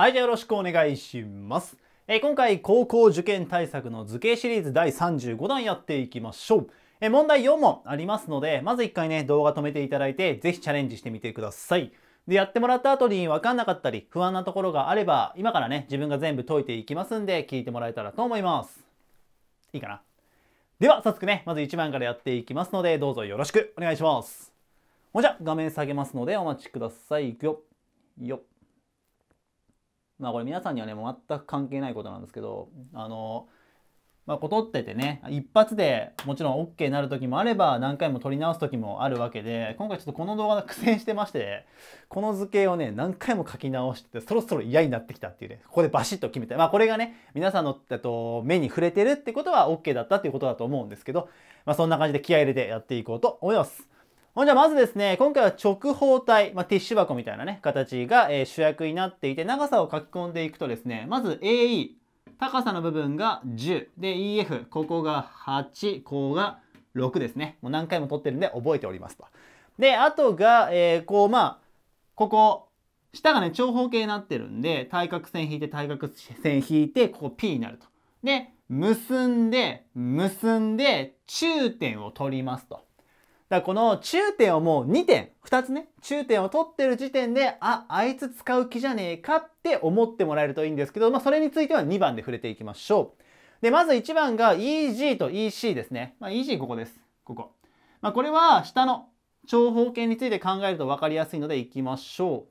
はい、じゃあよろしくお願いします。えー、今回、高校受験対策の図形シリーズ第35弾やっていきましょう。えー、問題4問ありますので、まず1回ね、動画止めていただいて、ぜひチャレンジしてみてください。で、やってもらった後に分かんなかったり、不安なところがあれば、今からね、自分が全部解いていきますんで、聞いてもらえたらと思います。いいかなでは、早速ね、まず1番からやっていきますので、どうぞよろしくお願いします。もじゃ、画面下げますのでお待ちください。いくよ。よっ。まあこれ皆さんにはね全く関係ないことなんですけどあのまあ、ことっててね一発でもちろん OK になる時もあれば何回も撮り直す時もあるわけで今回ちょっとこの動画苦戦してましてこの図形をね何回も書き直しててそろそろ嫌になってきたっていうねここでバシッと決めてまあこれがね皆さんのと目に触れてるってことは OK だったっていうことだと思うんですけど、まあ、そんな感じで気合入れてやっていこうと思います。ほんじゃまずですね、今回は直方体、まあ、ティッシュ箱みたいなね、形が、え主役になっていて、長さを書き込んでいくとですね、まず AE、高さの部分が10、で EF、ここが8、ここが6ですね。もう何回も取ってるんで覚えておりますと。で、あとが、えー、こう、まあ、ここ、下がね、長方形になってるんで、対角線引いて、対角線引いて、ここ P になると。で、結んで、結んで、中点を取りますと。だこの中点をもう2点、2つね、中点を取ってる時点で、あ、あいつ使う気じゃねえかって思ってもらえるといいんですけど、まあそれについては2番で触れていきましょう。で、まず1番が EG と EC ですね。まあ、EG ここです。ここ。まあ、これは下の長方形について考えると分かりやすいのでいきましょう。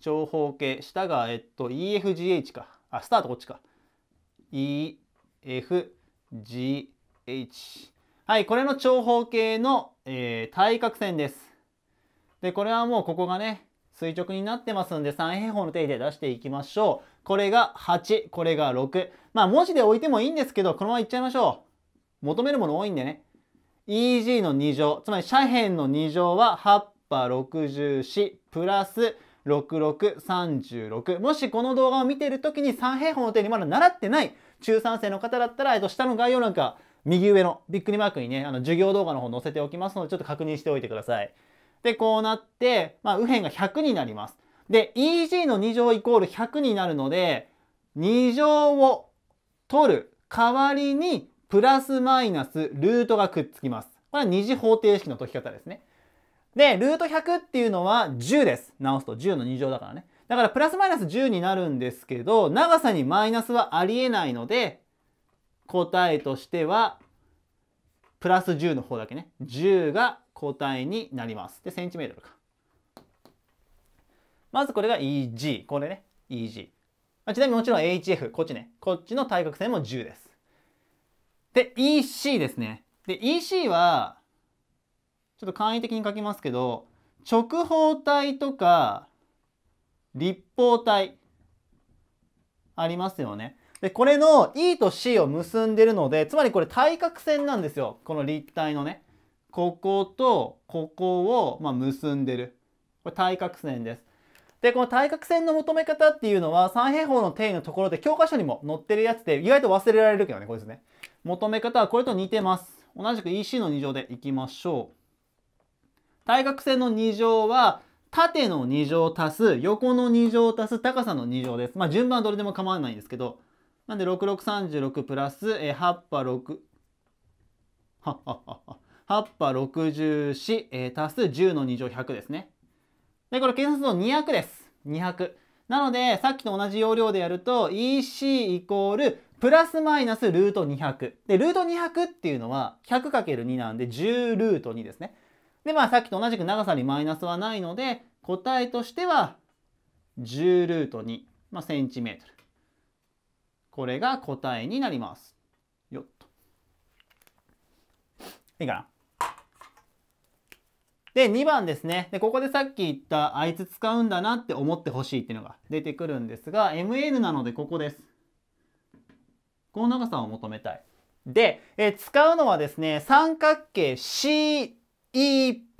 長方形。下が、えっと、EFGH か。あ、スタートこっちか。EFGH。はい、これの長方形の、えー、対角線です。で、これはもうここがね、垂直になってますんで、三平方の定理で出していきましょう。これが8、これが6。まあ、文字で置いてもいいんですけど、このままいっちゃいましょう。求めるもの多いんでね。EG の2乗、つまり斜辺の2乗は8波64プラス6636もしこの動画を見ている時に三平方の定理まだ習ってない中3生の方だったら、えっと、下の概要欄か右上のビックリマークにね、あの授業動画の方載せておきますので、ちょっと確認しておいてください。で、こうなって、まあ、右辺が100になります。で、EG の2乗イコール100になるので、2乗を取る代わりに、プラスマイナスルートがくっつきます。これは二次方程式の解き方ですね。で、ルート100っていうのは10です。直すと10の2乗だからね。だからプラスマイナス10になるんですけど、長さにマイナスはありえないので、答えとしてはプラス10の方だけね10が答えになります。でセンチメートルか。まずこれが EG これね EG。まあ、ちなみにもちろん HF こっちねこっちの対角線も10です。で EC ですね。で EC はちょっと簡易的に書きますけど直方体とか立方体ありますよね。で、これの E と C を結んでるので、つまりこれ対角線なんですよ。この立体のね。こことここをまあ、結んでる。これ対角線です。で、この対角線の求め方っていうのは、三平方の定義のところで教科書にも載ってるやつで、意外と忘れられるけどね、これですね。求め方はこれと似てます。同じく EC の2乗でいきましょう。対角線の2乗は、縦の2乗足す、横の2乗足す、高さの2乗です。まあ、順番はどれでも構わないんですけど、なんで6636プラス、え8波6、はははは。8波64、えー、足す10の2乗100ですね。で、これ計算すると200です。200。なので、さっきと同じ要領でやると、EC イコール、プラスマイナスルート200。で、ルート200っていうのは、100×2 なんで10ルート2ですね。で、まあさっきと同じく長さにマイナスはないので、答えとしては、10ルート2、まあ、センチメートル。これが答えになります。よっと。いいかなで、2番ですね。で、ここでさっき言った、あいつ使うんだなって思ってほしいっていうのが出てくるんですが、MN なのでここです。この長さを求めたい。で、え使うのはですね、三角形 CEP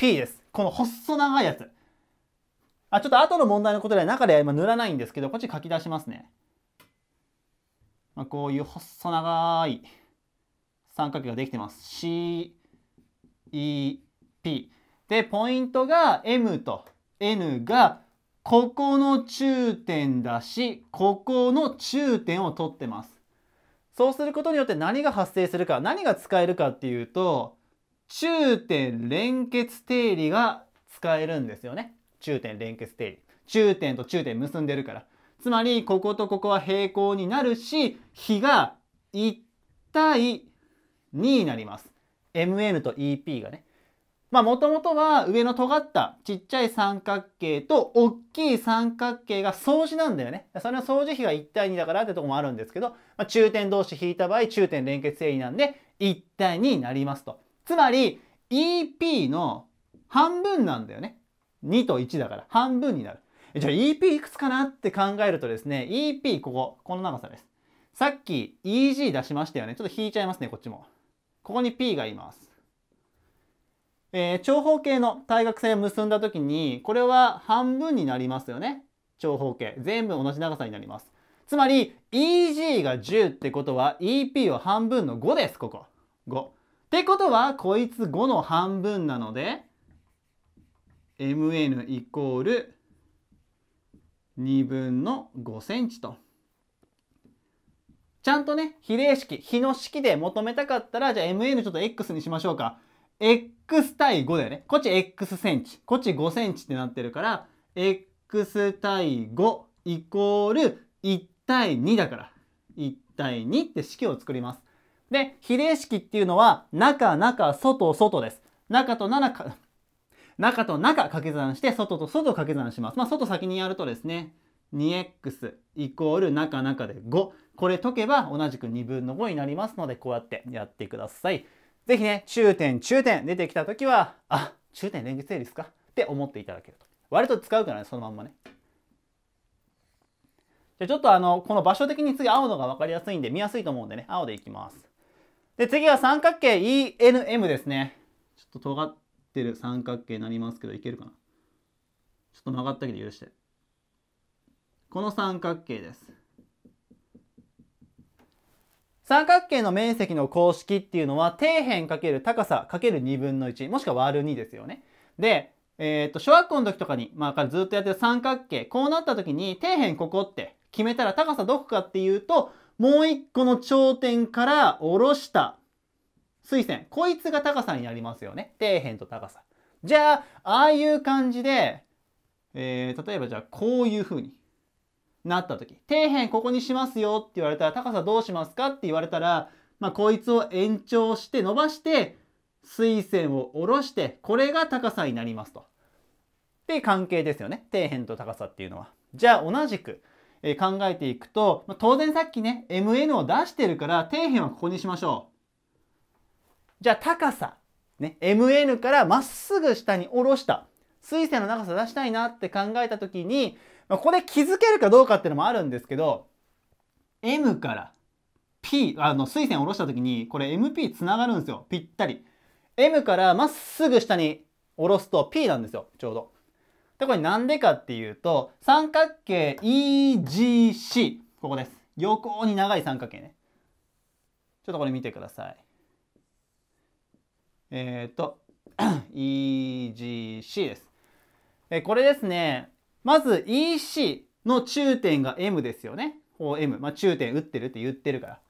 です。この細長いやつ。あ、ちょっと後の問題のことでは中では今塗らないんですけど、こっち書き出しますね。まあ、こういう細長い三角形ができてます。C、E、P。で、ポイントが M と N がここの中点だし、ここの中点を取ってます。そうすることによって何が発生するか、何が使えるかっていうと、中点連結定理が使えるんですよね。中点連結定理。中点と中点結んでるから。つまりこことここは平行になるし比が1対2になります。MN と EP がね。まあもともとは上の尖ったちっちゃい三角形と大きい三角形が相似なんだよね。それの相似比が1対2だからってとこもあるんですけど、まあ、中点同士引いた場合中点連結定理なんで1対2になりますと。つまり EP の半分なんだよね。2と1だから半分になる。じゃあ EP いくつかなって考えるとですね、EP ここ、この長さです。さっき EG 出しましたよね。ちょっと引いちゃいますね、こっちも。ここに P がいます。えー、長方形の対角線を結んだ時に、これは半分になりますよね。長方形。全部同じ長さになります。つまり EG が10ってことは EP は半分の5です、ここ。5。ってことは、こいつ5の半分なので、MN イコール2分の5センチと。ちゃんとね、比例式、比の式で求めたかったら、じゃあ mn ちょっと x にしましょうか。x 対5だよね。こっち x センチ。こっち5センチってなってるから、x 対5イコール1対2だから。1対2って式を作ります。で、比例式っていうのは、中、中、外、外です。中と7中と中掛け算して、外と外掛け算します。まあ、外先にやるとですね、2x イコール中中で5。これ解けば同じく2分の5になりますので、こうやってやってください。ぜひね、中点、中点出てきた時は、あ、中点連結成立かって思っていただけると。割と使うからね、そのまんまね。じゃちょっとあの、この場所的に次青のが分かりやすいんで、見やすいと思うんでね、青でいきます。で、次は三角形 ENM ですね。ちょっと尖っってる三角形になりますけどいけるかなちょっと曲がったけど許してこの三角形です三角形の面積の公式っていうのは底辺かける高さかける2分の1もしくは割る2ですよねでえっ、ー、と小学校の時とかに、まあ、からずっとやってる三角形こうなった時に底辺ここって決めたら高さどこかっていうともう一個の頂点から下ろした水線。こいつが高さになりますよね。底辺と高さ。じゃあ、ああいう感じで、えー、例えばじゃあこういう風になった時、底辺ここにしますよって言われたら、高さどうしますかって言われたら、まあ、こいつを延長して伸ばして、垂線を下ろして、これが高さになりますと。って関係ですよね。底辺と高さっていうのは。じゃあ同じく、え考えていくと、ま当然さっきね、MN を出してるから、底辺はここにしましょう。じゃあ高さ、ね、MN からまっすぐ下に下ろした水線の長さ出したいなって考えたときに、まあ、こで気づけるかどうかっていうのもあるんですけど M から P あの水線下ろしたときにこれ MP つながるんですよぴったり M からまっすぐ下に下ろすと P なんですよちょうどでこれなんでかっていうと三角形 EGC ここです横に長い三角形ねちょっとこれ見てくださいえっ、ー、と、EGC です。えこれですね、まず EC の中点が M ですよね。M。まあ、中点打ってるって言ってるから。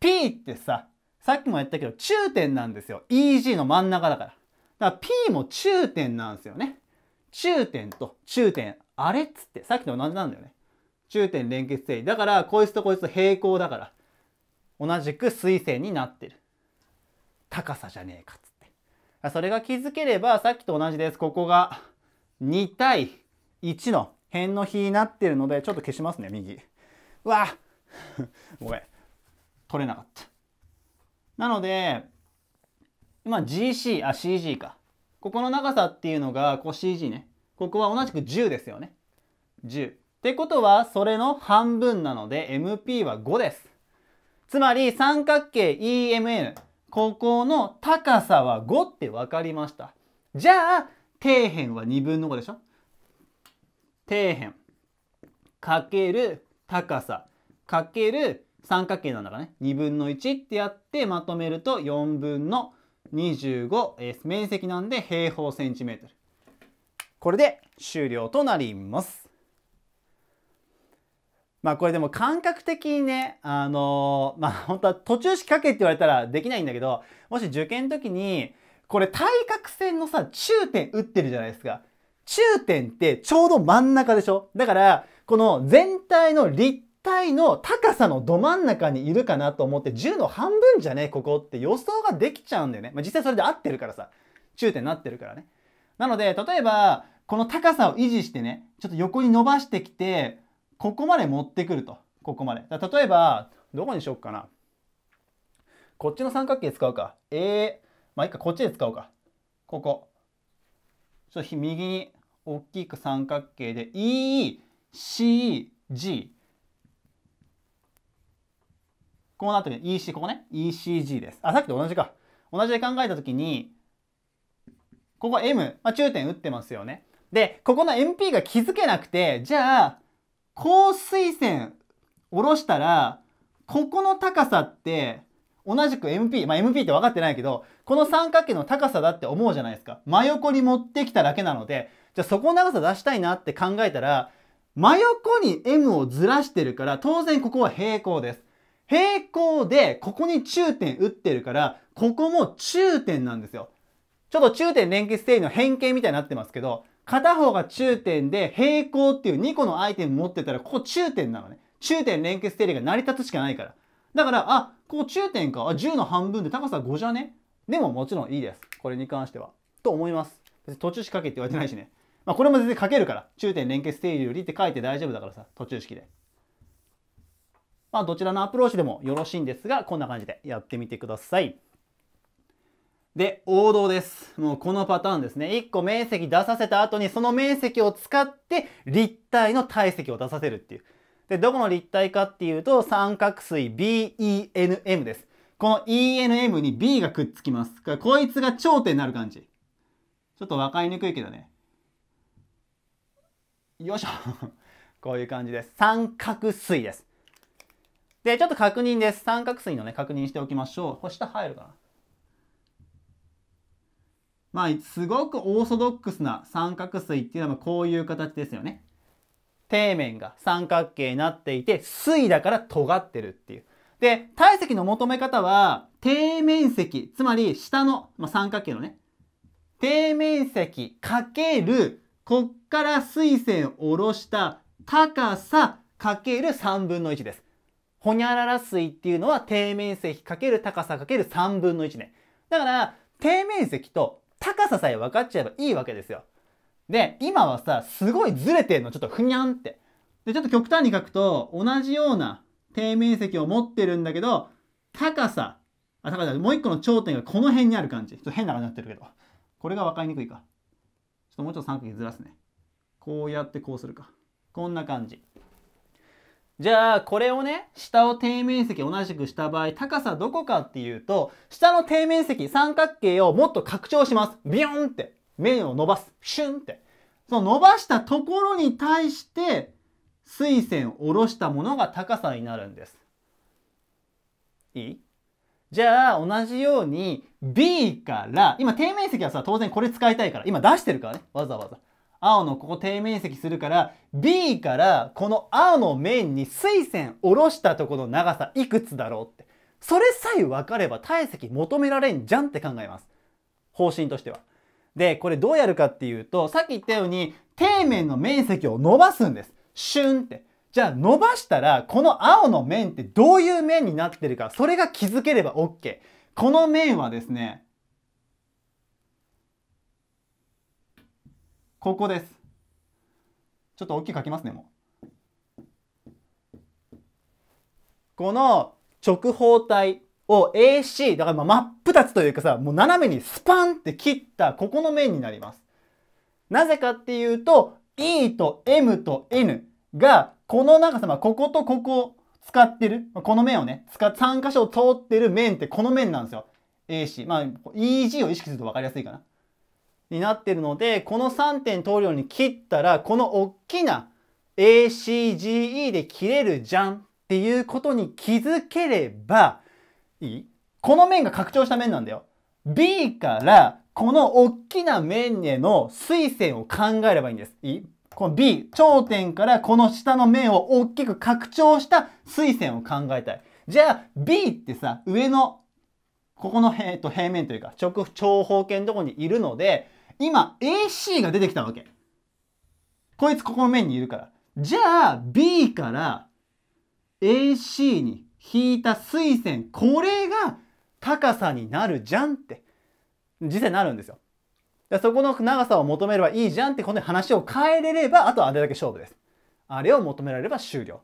P ってさ、さっきもやったけど中点なんですよ。EG の真ん中だから。だから P も中点なんですよね。中点と中点、あれっつって、さっきと同じなんだよね。中点連結定理。だから、こいつとこいつと平行だから、同じく垂線になってる。高さじゃねえかっつってそれが気づければさっきと同じですここが2対1の辺の比になってるのでちょっと消しますね右うわ ごめん取れなかったなので今 GC あ CG かここの長さっていうのがこう CG ねここは同じく10ですよね10ってことはそれの半分なので MP は5ですつまり三角形 EMN ここの高さは5って分かりました。じゃあ、底辺は2分の5でしょ底辺かける高さかける三角形なんだからね2分の1ってやってまとめると4分の25、えー、面積なんで平方センチメートルこれで終了となりますまあこれでも感覚的にね、あのー、まあ本当は途中しか書けって言われたらできないんだけど、もし受験の時に、これ対角線のさ、中点打ってるじゃないですか。中点ってちょうど真ん中でしょだから、この全体の立体の高さのど真ん中にいるかなと思って、10の半分じゃねここって予想ができちゃうんだよね。まあ実際それで合ってるからさ、中点になってるからね。なので、例えば、この高さを維持してね、ちょっと横に伸ばしてきて、ここまで持ってくると。ここまで。例えば、どこにしよっかな。こっちの三角形使うか。A、まあいいか、こっちで使うか。ここ。ちょっと右に大きく三角形で E、C、G。こうなってる EC、ここね。ECG です。あ、さっきと同じか。同じで考えたときに、ここ M、まあ、中点打ってますよね。で、ここの MP が気づけなくて、じゃあ、高水線下ろしたら、ここの高さって、同じく MP、まあ、MP って分かってないけど、この三角形の高さだって思うじゃないですか。真横に持ってきただけなので、じゃあそこの長さ出したいなって考えたら、真横に M をずらしてるから、当然ここは平行です。平行で、ここに中点打ってるから、ここも中点なんですよ。ちょっと中点連結定理の変形みたいになってますけど、片方が中点で平行っていう2個のアイテム持ってたら、ここ中点なのね。中点連結定理が成り立つしかないから。だから、あ、ここ中点か。あ、10の半分で高さ5じゃねでももちろんいいです。これに関しては。と思います。別に途中式かけって言われてないしね。まあこれも全然書けるから。中点連結定理よりって書いて大丈夫だからさ。途中式で。まあどちらのアプローチでもよろしいんですが、こんな感じでやってみてください。で、王道です。もうこのパターンですね。1個面積出させた後にその面積を使って立体の体積を出させるっていう。で、どこの立体かっていうと三角錐 BENM です。この ENM に B がくっつきます。こいつが頂点になる感じ。ちょっと分かりにくいけどね。よいしょ。こういう感じです。三角錐です。で、ちょっと確認です。三角錐のね、確認しておきましょう。これ下入るかなまあ、すごくオーソドックスな三角錐っていうのはこういう形ですよね。底面が三角形になっていて、錐だから尖ってるっていう。で、体積の求め方は、底面積、つまり下の、まあ、三角形のね、底面積かける、こっから水線を下ろした高さかける3分の1です。ほにゃらら水っていうのは底面積かける高さかける3分の1ね。だから、底面積と高ささえ分かっちゃえばいいわけですよ。で、今はさ、すごいずれてんの、ちょっとふにゃんって。で、ちょっと極端に書くと、同じような底面積を持ってるんだけど、高さ、あ、高さ、もう一個の頂点がこの辺にある感じ。ちょっと変な感じになってるけど。これが分かりにくいか。ちょっともうちょっと三角にずらすね。こうやってこうするか。こんな感じ。じゃあこれをね下を底面積同じくした場合高さどこかっていうと下の底面積三角形をもっと拡張しますビヨンって面を伸ばすシュンってその伸ばしたところに対して水線を下ろしたものが高さになるんですいいじゃあ同じように B から今底面積はさ当然これ使いたいから今出してるからねわざわざ青のここ底面積するから B からこの青の面に水線下ろしたとこの長さいくつだろうってそれさえ分かれば体積求められんじゃんって考えます方針としては。でこれどうやるかっていうとさっき言ったように底面の面積を伸ばすんです。シュンって。じゃあ伸ばしたらこの青の面ってどういう面になってるかそれが気づければ OK。この面はですねここですちょっと大きく書きますねもうこの直方体を AC だからま真っ二つというかさもう斜めにスパンって切ったここの面になりますなぜかっていうと E と M と N がこの長さ、まあ、こことここ使ってる、この面をね、使っ3箇所通ってる面ってこの面なんですよ。AC。まあ、EG を意識すると分かりやすいかな。になってるのでこの3点通るように切ったらこの大きな ACGE で切れるじゃんっていうことに気づければいいこの面が拡張した面なんだよ。B からこの大きな面への垂線を考えればいいんです。いいこの B、頂点からこの下の面を大きく拡張した垂線を考えたい。じゃあ B ってさ、上のここの、えー、と平面というか直長方形のとこにいるので今 AC が出てきたわけ。こいつここの面にいるから。じゃあ B から AC に引いた水線、これが高さになるじゃんって、実際なるんですよ。そこの長さを求めればいいじゃんってこの話を変えれれば、あとはあれだけ勝負です。あれを求められれば終了。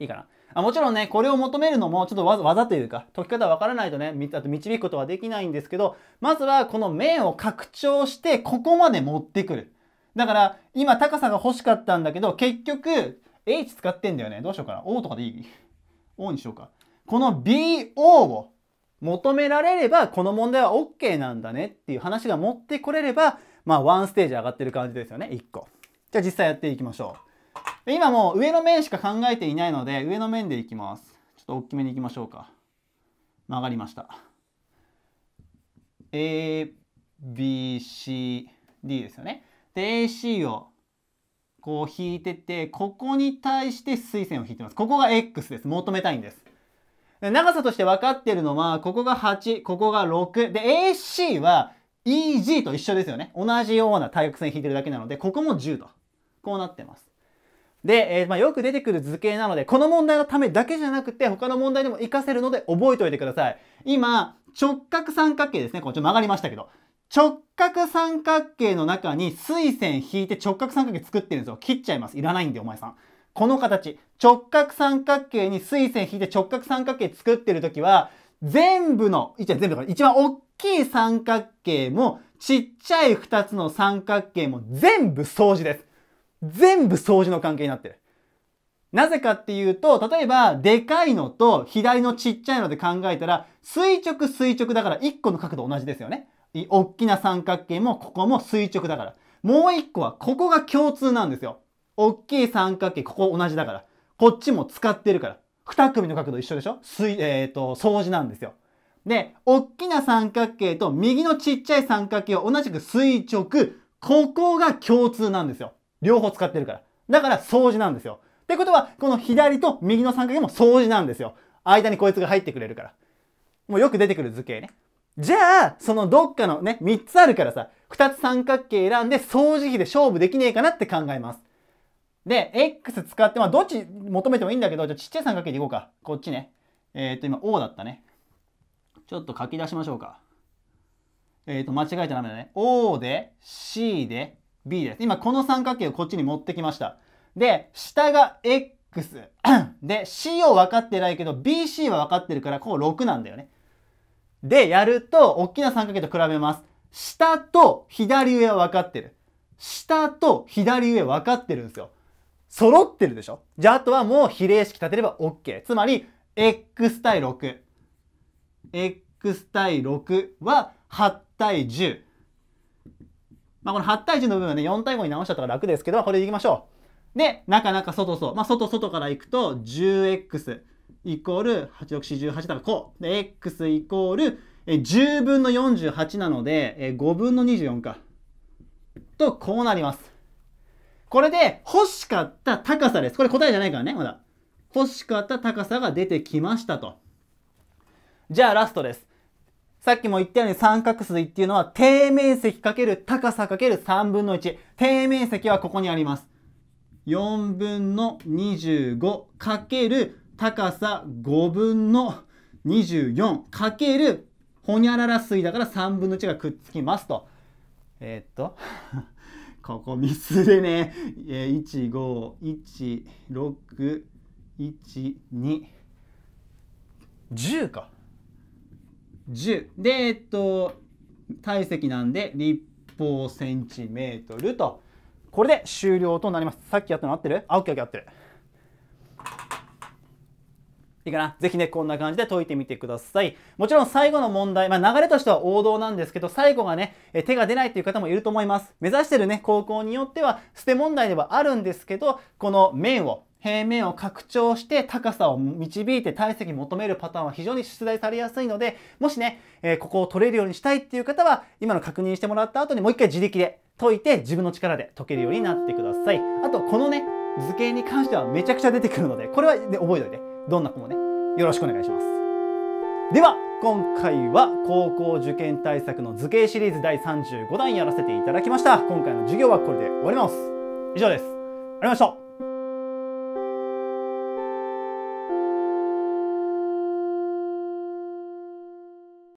いいかな。あもちろんね、これを求めるのもちょっと技というか、解き方わからないとね、あと導くことはできないんですけど、まずはこの面を拡張して、ここまで持ってくる。だから、今高さが欲しかったんだけど、結局、H 使ってんだよね。どうしようかな。O とかでいい ?O にしようか。この BO を求められれば、この問題は OK なんだねっていう話が持ってこれれば、まあ、ワンステージ上がってる感じですよね。1個。じゃあ実際やっていきましょう。今もう上の面しか考えていないので、上の面でいきます。ちょっと大きめにいきましょうか。曲がりました。A, B, C, D ですよね。で、AC をこう引いてて、ここに対して水線を引いてます。ここが X です。求めたいんです。で長さとして分かってるのは、ここが8、ここが6。で、AC は EG と一緒ですよね。同じような対角線引いてるだけなので、ここも10と。こうなってます。で、えー、まあ、よく出てくる図形なので、この問題のためだけじゃなくて、他の問題でも活かせるので覚えておいてください。今、直角三角形ですね。これちょっと曲がりましたけど。直角三角形の中に水線引いて直角三角形作ってるんですよ。切っちゃいます。いらないんで、お前さん。この形。直角三角形に水線引いて直角三角形作ってるときは、全部の、一全部一番大きい三角形も、ちっちゃい二つの三角形も全部掃除です。全部掃除の関係になってる。なぜかっていうと、例えば、でかいのと左のちっちゃいので考えたら、垂直垂直だから1個の角度同じですよね。大きな三角形もここも垂直だから。もう1個はここが共通なんですよ。大きい三角形、ここ同じだから。こっちも使ってるから。2組の角度一緒でしょ水、えっ、ー、と、掃除なんですよ。で、大きな三角形と右のちっちゃい三角形は同じく垂直。ここが共通なんですよ。両方使ってるから。だから掃除なんですよ。ってことは、この左と右の三角形も掃除なんですよ。間にこいつが入ってくれるから。もうよく出てくる図形ね。じゃあ、そのどっかのね、3つあるからさ、2つ三角形選んで掃除比で勝負できねえかなって考えます。で、X 使って、まあ、どっち求めてもいいんだけど、じゃあちっちゃい三角形でいこうか。こっちね。えっ、ー、と、今 O だったね。ちょっと書き出しましょうか。えっ、ー、と、間違えちゃダメだね。O で、C で、B です。今この三角形をこっちに持ってきました。で、下が X。で、C を分かってないけど、BC は分かってるから、こう6なんだよね。で、やると、大きな三角形と比べます。下と左上は分かってる。下と左上分かってるんですよ。揃ってるでしょじゃあ、あとはもう比例式立てれば OK。つまり、x 対6。x 対6は8対10。まあ、この8対1の部分はね、4対5に直しちゃったから楽ですけど、これでいきましょう。で、なかなか外そう。まあ、外外からいくと、10x イコール8648だからこう。で、x イコール10分の48なので、5分の24か。と、こうなります。これで欲しかった高さです。これ答えじゃないからね、まだ。欲しかった高さが出てきましたと。じゃあラストです。さっきも言ったように三角錐っていうのは底面積かける高さかける3分の1。底面積はここにあります。4分の25かける高さ5分の24かけるほにゃらら水だから3分の1がくっつきますと。えー、っと ここミスでね、えー、1、5、1、6、1、2、10か。10でえっと体積なんで立方センチメートルとこれで終了となりますさっきやったの合ってるあオッケーオッケー合ってるいいかなぜひね、こんな感じで解いてみてください。もちろん最後の問題、まあ流れとしては王道なんですけど、最後がね、手が出ないという方もいると思います。目指してるね、高校によっては、捨て問題ではあるんですけど、この面を、平面を拡張して高さを導いて体積求めるパターンは非常に出題されやすいので、もしね、えー、ここを取れるようにしたいっていう方は、今の確認してもらった後にもう一回自力で解いて自分の力で解けるようになってください。あと、このね、図形に関してはめちゃくちゃ出てくるので、これは、ね、覚えておいて。どんな子もね、よろしくお願いします。では、今回は高校受験対策の図形シリーズ第35弾やらせていただきました。今回の授業はこれで終わります。以上です。ありがとうございました。